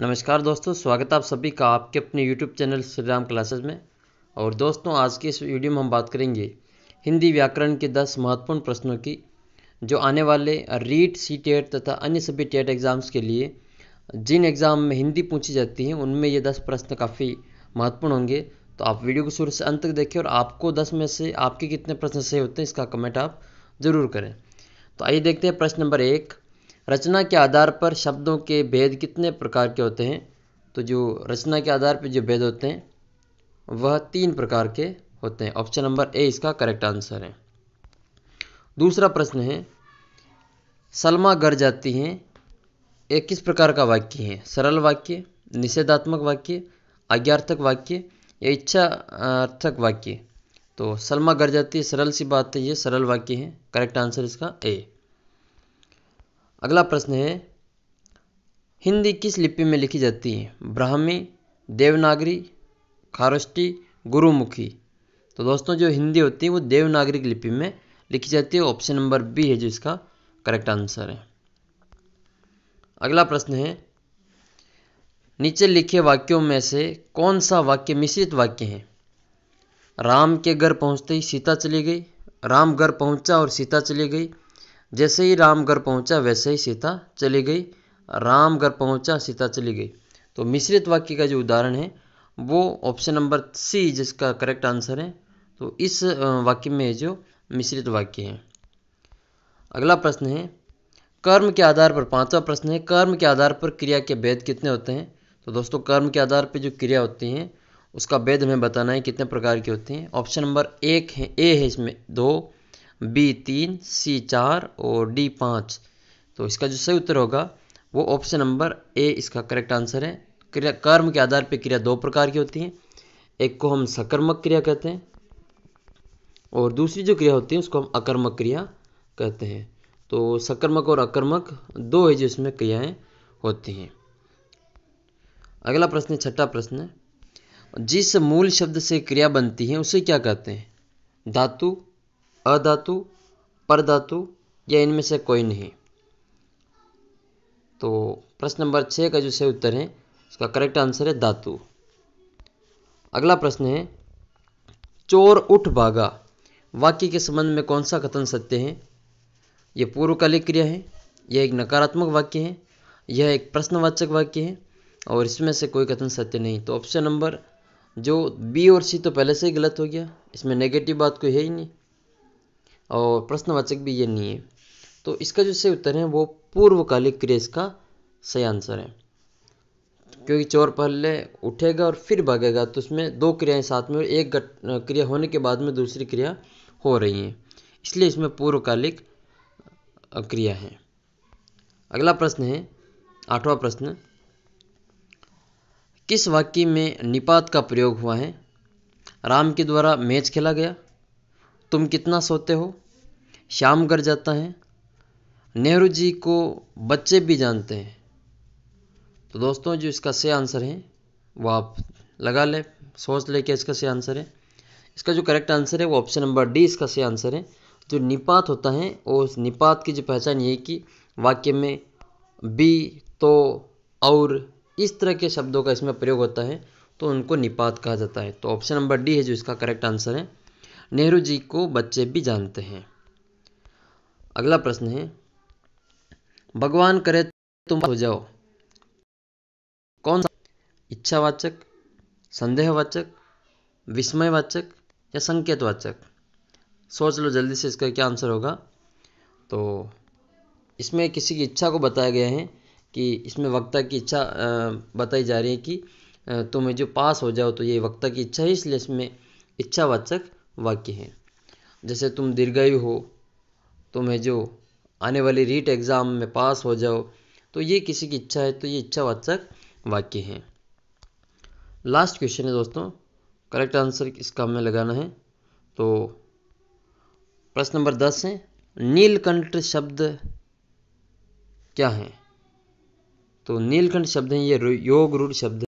नमस्कार दोस्तों स्वागत है आप सभी का आपके अपने YouTube channel Shri Ram classes में और दोस्तों आज के इस वीडियो में हम बात करेंगे हिंदी व्याकरण के 10 महत्वपूर्ण प्रश्नों की जो आने वाले रीट सी टेट तथा अन्य सभी टेट एग्ज़ाम्स के लिए जिन एग्ज़ाम में हिंदी पूछी जाती है उनमें ये दस प्रश्न काफ़ी महत्वपूर्ण होंगे तो आप वीडियो को शुरू से अंत तक देखें और आपको दस में से आपके कितने प्रश्न सही होते हैं इसका कमेंट आप ज़रूर करें तो आइए देखते हैं प्रश्न नंबर एक रचना के आधार पर शब्दों के भेद कितने प्रकार के होते हैं तो जो रचना के आधार पर जो भेद होते हैं वह तीन प्रकार के होते हैं ऑप्शन नंबर ए इसका करेक्ट आंसर है दूसरा प्रश्न है सलमा घर जाती हैं एक किस प्रकार का वाक्य है सरल वाक्य निषेधात्मक वाक्य आज्ञार्थक वाक्य या इच्छा अर्थक वाक्य तो सलमा घर जाती है सरल सी बात है ये सरल वाक्य है करेक्ट आंसर इसका ए अगला प्रश्न है हिंदी किस लिपि में लिखी जाती है ब्राह्मी देवनागरी खारोष्टी गुरुमुखी तो दोस्तों जो हिंदी होती है वो देवनागरी लिपि में लिखी जाती है ऑप्शन नंबर बी है जो इसका करेक्ट आंसर है अगला प्रश्न है नीचे लिखे वाक्यों में से कौन सा वाक्य मिश्रित वाक्य है राम के घर पहुंचते ही सीता चली गई राम घर पहुंचा और सीता चली गई जैसे ही राम घर पहुंचा वैसे ही सीता चली गई राम घर पहुंचा सीता चली गई तो मिश्रित वाक्य का जो उदाहरण है वो ऑप्शन नंबर सी जिसका करेक्ट आंसर है तो इस वाक्य में जो मिश्रित वाक्य है अगला प्रश्न है कर्म के आधार पर पांचवा प्रश्न है कर्म के आधार पर क्रिया के भेद कितने होते हैं तो दोस्तों कर्म के आधार पर जो क्रिया होती है उसका भेद हमें बताना है कितने प्रकार की होती हैं ऑप्शन नंबर एक है ए है इसमें दो बी तीन सी चार और डी पाँच तो इसका जो सही उत्तर होगा वो ऑप्शन नंबर ए इसका करेक्ट आंसर है क्रिया कर्म के आधार पर क्रिया दो प्रकार की होती है एक को हम सकर्मक क्रिया कहते हैं और दूसरी जो क्रिया होती है उसको हम अकर्मक क्रिया कहते हैं तो सकर्मक और अकर्मक दो है जो इसमें क्रियाएं होती हैं अगला प्रश्न है छठा प्रश्न जिस मूल शब्द से क्रिया बनती है उसे क्या कहते हैं धातु अधातु परधातु या इनमें से कोई नहीं तो प्रश्न नंबर छः का जो सही उत्तर है उसका करेक्ट आंसर है धातु अगला प्रश्न है चोर उठ भागा वाक्य के संबंध में कौन सा कथन सत्य है यह पूर्वकालिक क्रिया है यह एक नकारात्मक वाक्य है यह एक प्रश्नवाचक वाक्य है और इसमें से कोई कथन सत्य नहीं तो ऑप्शन नंबर जो बी और सी तो पहले से ही गलत हो गया इसमें नेगेटिव बात कोई है ही नहीं और प्रश्नवाचक भी ये नहीं है तो इसका जो सही उत्तर है वो पूर्वकालिक क्रिया इसका सही आंसर है क्योंकि चोर पहले उठेगा और फिर भागेगा तो उसमें दो क्रियाएं साथ में और एक क्रिया होने के बाद में दूसरी क्रिया हो रही है इसलिए इसमें पूर्वकालिक क्रिया है अगला प्रश्न है आठवां प्रश्न किस वाक्य में निपात का प्रयोग हुआ है राम के द्वारा मैच खेला गया तुम कितना सोते हो श्याम कर जाता है नेहरू जी को बच्चे भी जानते हैं तो दोस्तों जो इसका से आंसर है वो आप लगा ले सोच ले कि इसका से आंसर है इसका जो करेक्ट आंसर है वो ऑप्शन नंबर डी इसका से आंसर है जो निपात होता है और उस निपात की जो पहचान ये कि वाक्य में बी तो और इस तरह के शब्दों का इसमें प्रयोग होता है तो उनको निपात कहा जाता है तो ऑप्शन नंबर डी है जो इसका करेक्ट आंसर है नेहरू जी को बच्चे भी जानते हैं अगला प्रश्न है भगवान करे तुम हो जाओ कौन सा इच्छावाचक संदेहवाचक विस्मयवाचक या संकेतवाचक सोच लो जल्दी से इसका क्या आंसर होगा तो इसमें किसी की इच्छा को बताया गया है कि इसमें वक्ता की इच्छा बताई जा रही है कि तुम्हें जो पास हो जाओ तो ये वक्ता की इच्छा है इसलिए इसमें इच्छावाचक वाक्य है जैसे तुम दीर्घायु हो तुम्हें जो आने वाली रीट एग्ज़ाम में पास हो जाओ तो ये किसी की इच्छा है तो ये इच्छा वाचक वाक्य है लास्ट क्वेश्चन है दोस्तों करेक्ट आंसर इसका हमें लगाना है तो प्रश्न नंबर दस है नीलकंठ शब्द क्या है तो नीलकंठ शब्द है ये योग रूढ़ शब्द